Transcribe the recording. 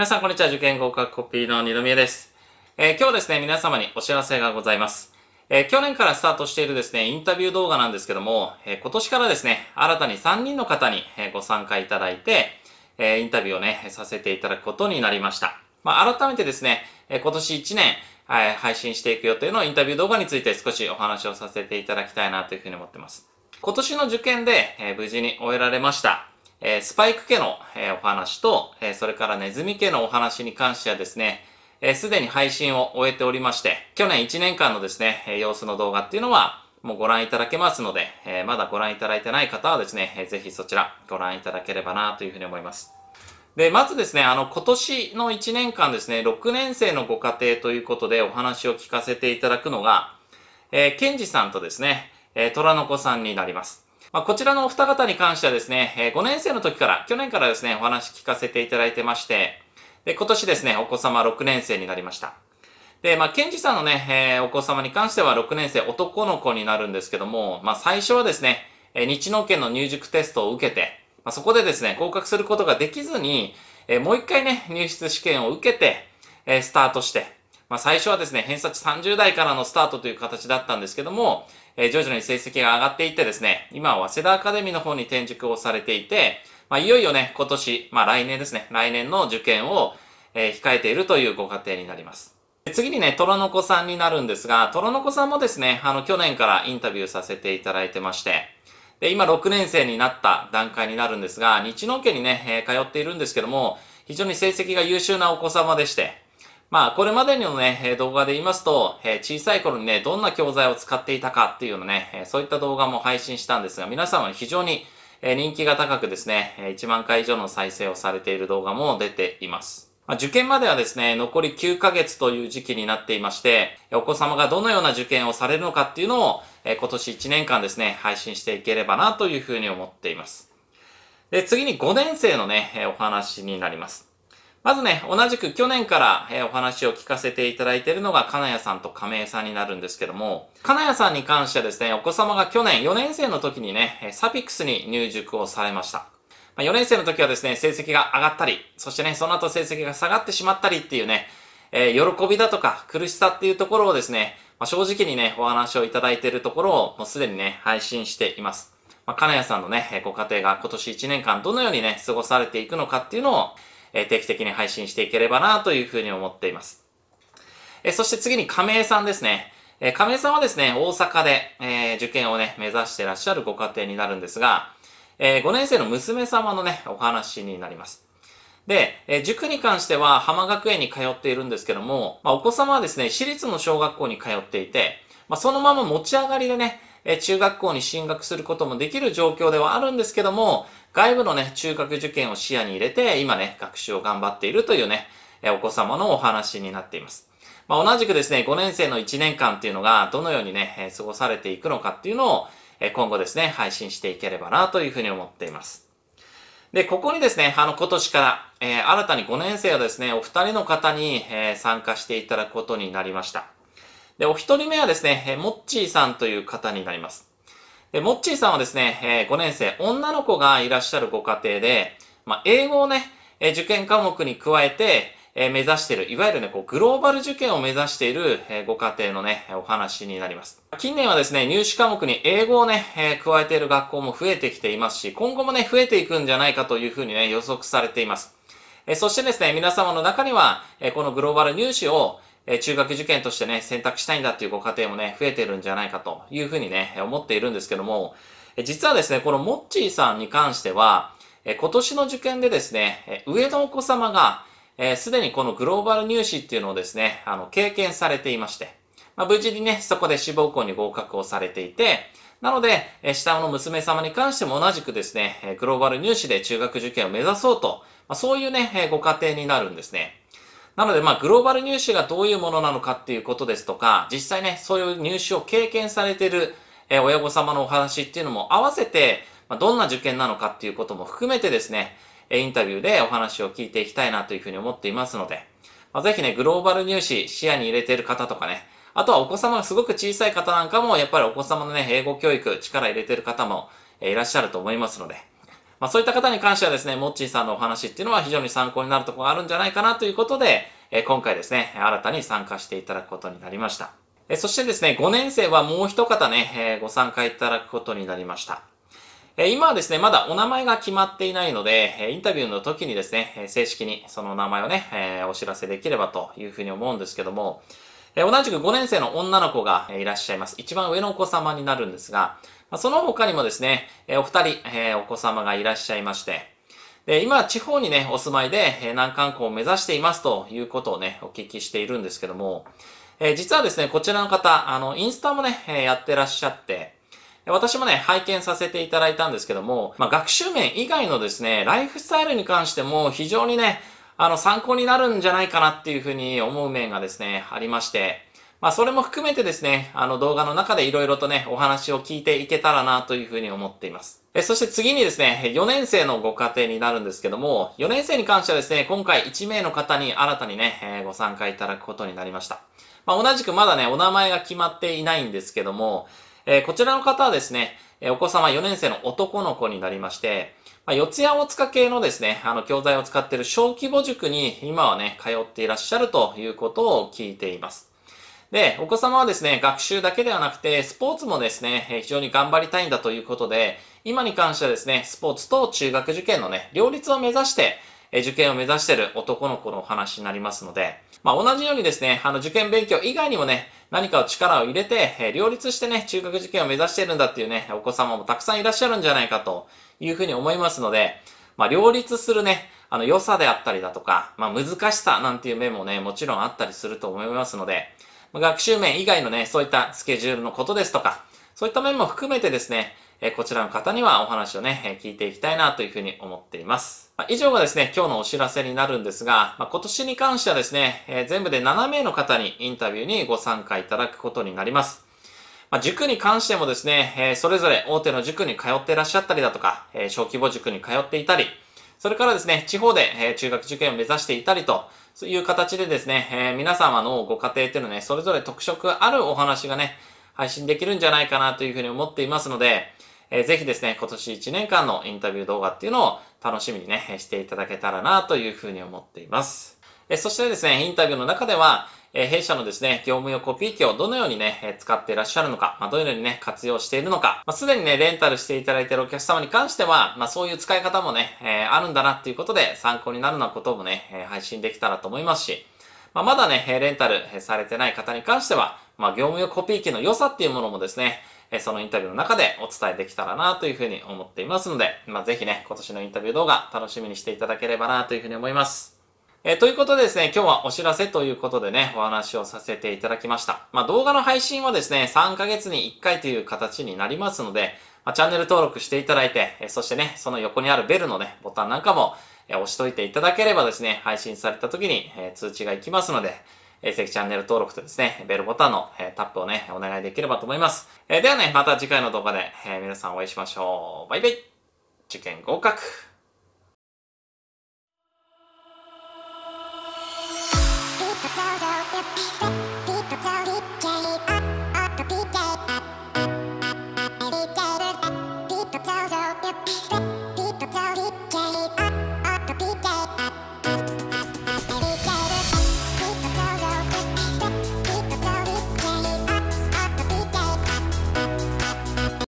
皆さん、こんにちは。受験合格コピーの二宮です。えー、今日ですね、皆様にお知らせがございます。えー、去年からスタートしているですね、インタビュー動画なんですけども、えー、今年からですね、新たに3人の方にご参加いただいて、えインタビューをね、させていただくことになりました。まあ、改めてですね、え今年1年、え配信していく予定のインタビュー動画について少しお話をさせていただきたいなというふうに思ってます。今年の受験で、え無事に終えられました。えー、スパイク家の、えー、お話と、えー、それからネズミ家のお話に関してはですね、す、で、に配信を終えておりまして、去年1年間のですね、え様子の動画っていうのは、もうご覧いただけますので、えまだご覧いただいてない方はですね、えー、ぜひそちらご覧いただければなというふうに思います。で、まずですね、あの、今年の1年間ですね、6年生のご家庭ということでお話を聞かせていただくのが、えー、ケンジさんとですね、えー、虎の子さんになります。まあ、こちらのお二方に関してはですね、え5年生の時から、去年からですね、お話聞かせていただいてまして、で、今年ですね、お子様6年生になりました。で、まあ、ケンジさんのね、えー、お子様に関しては6年生男の子になるんですけども、まあ、最初はですね、えー、日農研の入塾テストを受けて、まあ、そこでですね、合格することができずに、えー、もう一回ね、入室試験を受けて、えー、スタートして、まあ、最初はですね、偏差値30代からのスタートという形だったんですけども、え徐々に成績が上がっていってですね、今は早稲田アカデミーの方に転塾をされていて、まあ、いよいよね、今年、まあ来年ですね、来年の受験を、え控えているというご家庭になります。次にね、虎の子さんになるんですが、虎の子さんもですね、あの、去年からインタビューさせていただいてまして、で、今6年生になった段階になるんですが、日農家にね、え通っているんですけども、非常に成績が優秀なお子様でして、まあ、これまでのね、動画で言いますと、小さい頃にね、どんな教材を使っていたかっていうのね、そういった動画も配信したんですが、皆様に非常に人気が高くですね、1万回以上の再生をされている動画も出ています。受験まではですね、残り9ヶ月という時期になっていまして、お子様がどのような受験をされるのかっていうのを、今年1年間ですね、配信していければなというふうに思っています。で、次に5年生のね、お話になります。まずね、同じく去年からお話を聞かせていただいているのが金谷さんと亀井さんになるんですけども、金谷さんに関してはですね、お子様が去年4年生の時にね、サピックスに入塾をされました。ま4年生の時はですね、成績が上がったり、そしてね、その後成績が下がってしまったりっていうね、えー、喜びだとか苦しさっていうところをですね、まあ、正直にね、お話をいただいているところをもうすでにね、配信しています。まあ、金谷さんのね、ご家庭が今年1年間どのようにね、過ごされていくのかっていうのを、え定期的に配信していければなというふうに思っています。えそして次に亀井さんですね。え亀井さんはですね、大阪で、え受験をね、目指してらっしゃるご家庭になるんですが、え5年生の娘様のね、お話になります。で、え塾に関しては浜学園に通っているんですけども、まあ、お子様はですね、私立の小学校に通っていて、まあ、そのまま持ち上がりでね、え中学校に進学することもできる状況ではあるんですけども、外部のね、中学受験を視野に入れて、今ね、学習を頑張っているというね、えお子様のお話になっています。まあ、同じくですね、5年生の1年間っていうのが、どのようにね、え過ごされていくのかっていうのを、え今後ですね、配信していければなというふうに思っています。で、ここにですね、あの、今年から、えー、新たに5年生をですね、お二人の方に、えー、参加していただくことになりました。で、お一人目はですね、モッチーさんという方になります。で、モッチーさんはですね、5年生、女の子がいらっしゃるご家庭で、まあ、英語をね、受験科目に加えて、目指している、いわゆるね、こう、グローバル受験を目指しているご家庭のね、お話になります。近年はですね、入試科目に英語をね、加えている学校も増えてきていますし、今後もね、増えていくんじゃないかというふうにね、予測されています。そしてですね、皆様の中には、このグローバル入試をえ中学受験としてね、選択したいんだっていうご家庭もね、増えてるんじゃないかというふうにね、思っているんですけども、え実はですね、このモッチーさんに関しては、え今年の受験でですね、上のお子様が、えす、でにこのグローバル入試っていうのをですね、あの、経験されていまして、まあ、無事にね、そこで志望校に合格をされていて、なので、え下の娘様に関しても同じくですね、グローバル入試で中学受験を目指そうと、まあ、そういうね、ご家庭になるんですね。なので、まあ、グローバル入試がどういうものなのかっていうことですとか、実際ね、そういう入試を経験されてる、え親御様のお話っていうのも合わせて、まどんな受験なのかっていうことも含めてですね、え、インタビューでお話を聞いていきたいなというふうに思っていますので、まあ、ぜひね、グローバル入試視野に入れてる方とかね、あとはお子様がすごく小さい方なんかも、やっぱりお子様のね、英語教育力入れてる方もいらっしゃると思いますので、まあそういった方に関してはですね、モッチーさんのお話っていうのは非常に参考になるところがあるんじゃないかなということで、え今回ですね、新たに参加していただくことになりました。えそしてですね、5年生はもう一方ね、えご参加いただくことになりました。え今はですね、まだお名前が決まっていないので、えインタビューの時にですね、正式にその名前をね、えお知らせできればというふうに思うんですけども、え同じく5年生の女の子がいらっしゃいます。一番上のお子様になるんですが、その他にもですね、お二人、えお子様がいらっしゃいまして、で今、地方にね、お住まいで、南観光を目指していますということをね、お聞きしているんですけども、え実はですね、こちらの方、あの、インスタもね、やってらっしゃって、私もね、拝見させていただいたんですけども、まあ、学習面以外のですね、ライフスタイルに関しても非常にね、あの、参考になるんじゃないかなっていうふうに思う面がですね、ありまして、まあ、それも含めてですね、あの動画の中で色々とね、お話を聞いていけたらなというふうに思っています。えそして次にですね、4年生のご家庭になるんですけども、4年生に関してはですね、今回1名の方に新たにね、えー、ご参加いただくことになりました。まあ、同じくまだね、お名前が決まっていないんですけども、えこちらの方はですね、えお子様4年生の男の子になりまして、まあ、四谷大塚系のですね、あの、教材を使っている小規模塾に今はね、通っていらっしゃるということを聞いています。で、お子様はですね、学習だけではなくて、スポーツもですね、非常に頑張りたいんだということで、今に関してはですね、スポーツと中学受験のね、両立を目指して、受験を目指してる男の子のお話になりますので、まあ、同じようにですね、あの、受験勉強以外にもね、何かを力を入れて、え両立してね、中学受験を目指してるんだっていうね、お子様もたくさんいらっしゃるんじゃないかというふうに思いますので、まあ、両立するね、あの、良さであったりだとか、まあ、難しさなんていう面もね、もちろんあったりすると思いますので、学習面以外のね、そういったスケジュールのことですとか、そういった面も含めてですね、えこちらの方にはお話をね、え聞いていきたいなというふうに思っています。ま以上がですね、今日のお知らせになるんですが、ま今年に関してはですね、え全部で7名の方にインタビューにご参加いただくことになります。ま塾に関してもですね、えそれぞれ大手の塾に通っていらっしゃったりだとか、え小規模塾に通っていたり、それからですね、地方で、え中学受験を目指していたりと、そういう形でですね、え皆様のご家庭っていうのはね、それぞれ特色あるお話がね、配信できるんじゃないかなというふうに思っていますので、えー、ぜひですね、今年1年間のインタビュー動画っていうのを楽しみにね、していただけたらなというふうに思っています。えー、そしてですね、インタビューの中では、えー、弊社のですね、業務用コピー機をどのようにね、えー、使っていらっしゃるのか、まあ、どういうのにね、活用しているのか、まあ、すでにね、レンタルしていただいているお客様に関しては、まあ、そういう使い方もね、えー、あるんだなっていうことで参考になるようなこともね、えー、配信できたらと思いますし、まあ、まだね、レンタルされてない方に関しては、まあ、業務用コピー機の良さっていうものもですね、えそのインタビューの中でお伝えできたらなというふうに思っていますので、まあ、ぜひね、今年のインタビュー動画楽しみにしていただければなというふうに思います。えー、ということでですね、今日はお知らせということでね、お話をさせていただきました。まあ、動画の配信はですね、3ヶ月に1回という形になりますので、まあ、チャンネル登録していただいて、えそしてね、その横にあるベルのね、ボタンなんかも、え押しといていただければですね、配信された時に、え通知が行きますので、えー、ぜひチャンネル登録とですね、ベルボタンの、えタップをね、お願いできればと思います。えではね、また次回の動画で、え皆さんお会いしましょう。バイバイ受験合格